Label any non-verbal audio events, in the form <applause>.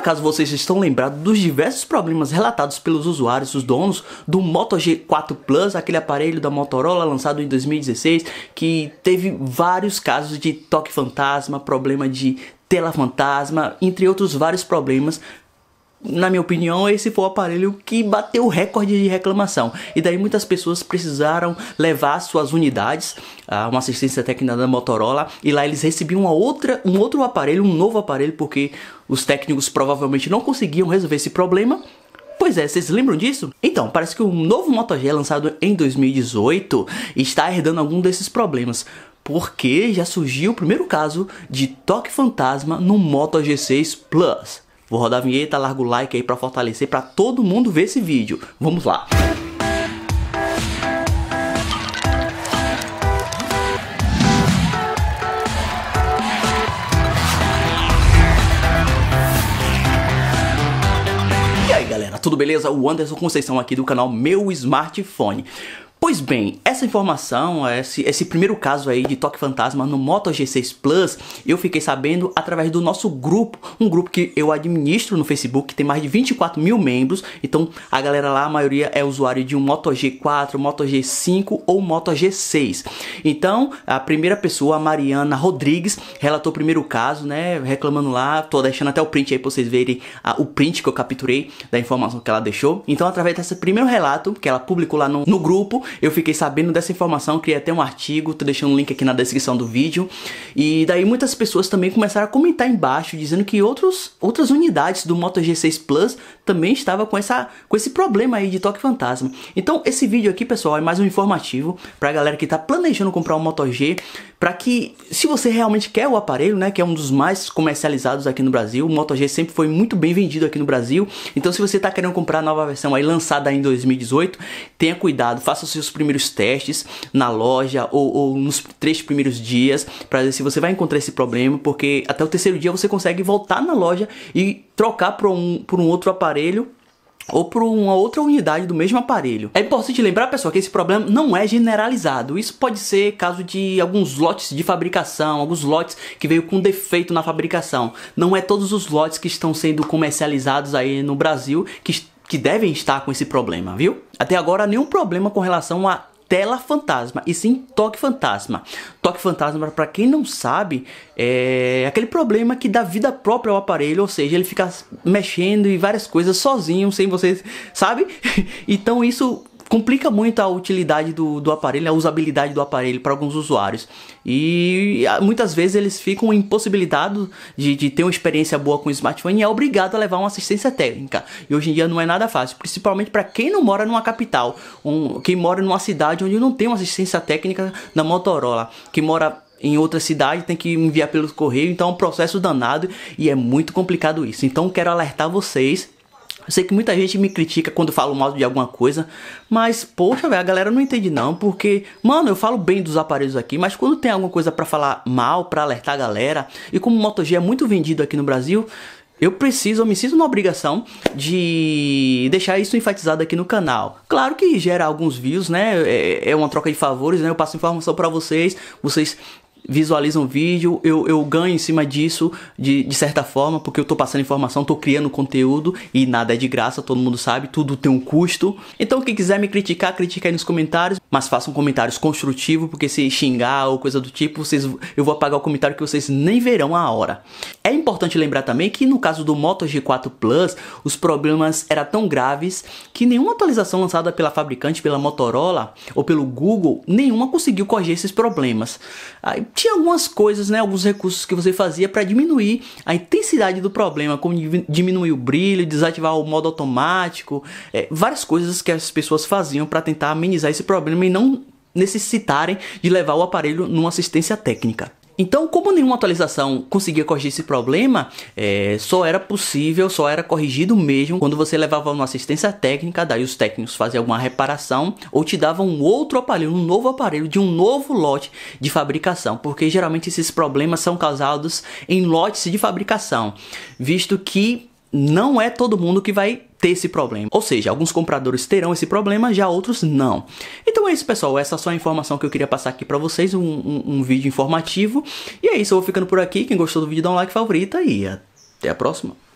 acaso vocês estão lembrados dos diversos problemas relatados pelos usuários, os donos do Moto G4 Plus, aquele aparelho da Motorola lançado em 2016, que teve vários casos de toque fantasma, problema de tela fantasma, entre outros vários problemas na minha opinião, esse foi o aparelho que bateu o recorde de reclamação. E daí muitas pessoas precisaram levar suas unidades a uma assistência técnica da Motorola e lá eles recebiam uma outra, um outro aparelho, um novo aparelho, porque os técnicos provavelmente não conseguiam resolver esse problema. Pois é, vocês lembram disso? Então, parece que o novo Moto G lançado em 2018 está herdando algum desses problemas porque já surgiu o primeiro caso de toque fantasma no Moto G6 Plus. Vou rodar a vinheta, largo o like aí para fortalecer, para todo mundo ver esse vídeo. Vamos lá! E aí galera, tudo beleza? O Anderson Conceição aqui do canal Meu Smartphone. Pois bem, essa informação, esse, esse, primeiro caso aí de toque fantasma no Moto G6 Plus, eu fiquei sabendo através do nosso grupo, um grupo que eu administro no Facebook, que tem mais de 24 mil membros, então a galera lá, a maioria é usuário de um Moto G4, Moto G5 ou Moto G6. Então, a primeira pessoa, a Mariana Rodrigues, relatou o primeiro caso, né, reclamando lá, tô deixando até o print aí pra vocês verem a, o print que eu capturei da informação que ela deixou. Então, através desse primeiro relato que ela publicou lá no, no grupo, eu fiquei sabendo dessa informação, criei até um artigo, tô deixando o um link aqui na descrição do vídeo. E daí muitas pessoas também começaram a comentar embaixo, dizendo que outros, outras unidades do Moto G6 Plus também estavam com, essa, com esse problema aí de toque fantasma. Então esse vídeo aqui, pessoal, é mais um informativo pra galera que tá planejando comprar um Moto G, pra que se você realmente quer o aparelho, né, que é um dos mais comercializados aqui no Brasil, o Moto G sempre foi muito bem vendido aqui no Brasil. Então se você tá querendo comprar a nova versão aí lançada em 2018, tenha cuidado, faça o seu os primeiros testes na loja ou, ou nos três primeiros dias para ver se você vai encontrar esse problema, porque até o terceiro dia você consegue voltar na loja e trocar por um, por um outro aparelho ou por uma outra unidade do mesmo aparelho. É importante lembrar, pessoal, que esse problema não é generalizado. Isso pode ser caso de alguns lotes de fabricação, alguns lotes que veio com defeito na fabricação. Não é todos os lotes que estão sendo comercializados aí no Brasil que que devem estar com esse problema, viu? Até agora, nenhum problema com relação a tela fantasma e sim toque fantasma. Toque fantasma, para quem não sabe, é aquele problema que dá vida própria ao aparelho, ou seja, ele fica mexendo e várias coisas sozinho, sem vocês, sabe? <laughs> então isso complica muito a utilidade do, do aparelho, a usabilidade do aparelho para alguns usuários. E muitas vezes eles ficam impossibilitados de, de ter uma experiência boa com o smartphone e é obrigado a levar uma assistência técnica. E hoje em dia não é nada fácil, principalmente para quem não mora numa capital, um, quem mora numa cidade onde não tem uma assistência técnica da Motorola, que mora em outra cidade, tem que enviar pelo correio, então é um processo danado e é muito complicado isso. Então quero alertar vocês eu sei que muita gente me critica quando falo mal de alguma coisa, mas poxa, velho, a galera não entende não, porque, mano, eu falo bem dos aparelhos aqui, mas quando tem alguma coisa para falar mal, para alertar a galera, e como o Moto G é muito vendido aqui no Brasil, eu preciso, eu me sinto na obrigação de deixar isso enfatizado aqui no canal. Claro que gera alguns views, né? É, é uma troca de favores, né? Eu passo informação para vocês, vocês visualiza um vídeo, eu, eu ganho em cima disso de, de certa forma, porque eu estou passando informação, estou criando conteúdo e nada é de graça, todo mundo sabe, tudo tem um custo. Então, quem quiser me criticar, critique aí nos comentários, mas façam comentários construtivos, porque se xingar ou coisa do tipo, vocês, eu vou apagar o comentário que vocês nem verão a hora. É importante lembrar também que no caso do Moto G4 Plus, os problemas eram tão graves que nenhuma atualização lançada pela fabricante, pela Motorola ou pelo Google, nenhuma conseguiu corrigir esses problemas. Aí, tinha algumas coisas, né, alguns recursos que você fazia para diminuir a intensidade do problema, como diminuir o brilho, desativar o modo automático, é, várias coisas que as pessoas faziam para tentar amenizar esse problema e não necessitarem de levar o aparelho numa assistência técnica. Então, como nenhuma atualização conseguia corrigir esse problema, é, só era possível, só era corrigido mesmo quando você levava uma assistência técnica, daí os técnicos faziam alguma reparação ou te davam um outro aparelho, um novo aparelho de um novo lote de fabricação, porque geralmente esses problemas são causados em lotes de fabricação, visto que não é todo mundo que vai ter esse problema. Ou seja, alguns compradores terão esse problema, já outros não. Então é isso, pessoal. Essa é só a informação que eu queria passar aqui para vocês, um, um, um, vídeo informativo. E é isso, eu vou ficando por aqui. Quem gostou do vídeo, dá um like, favorita e até a próxima.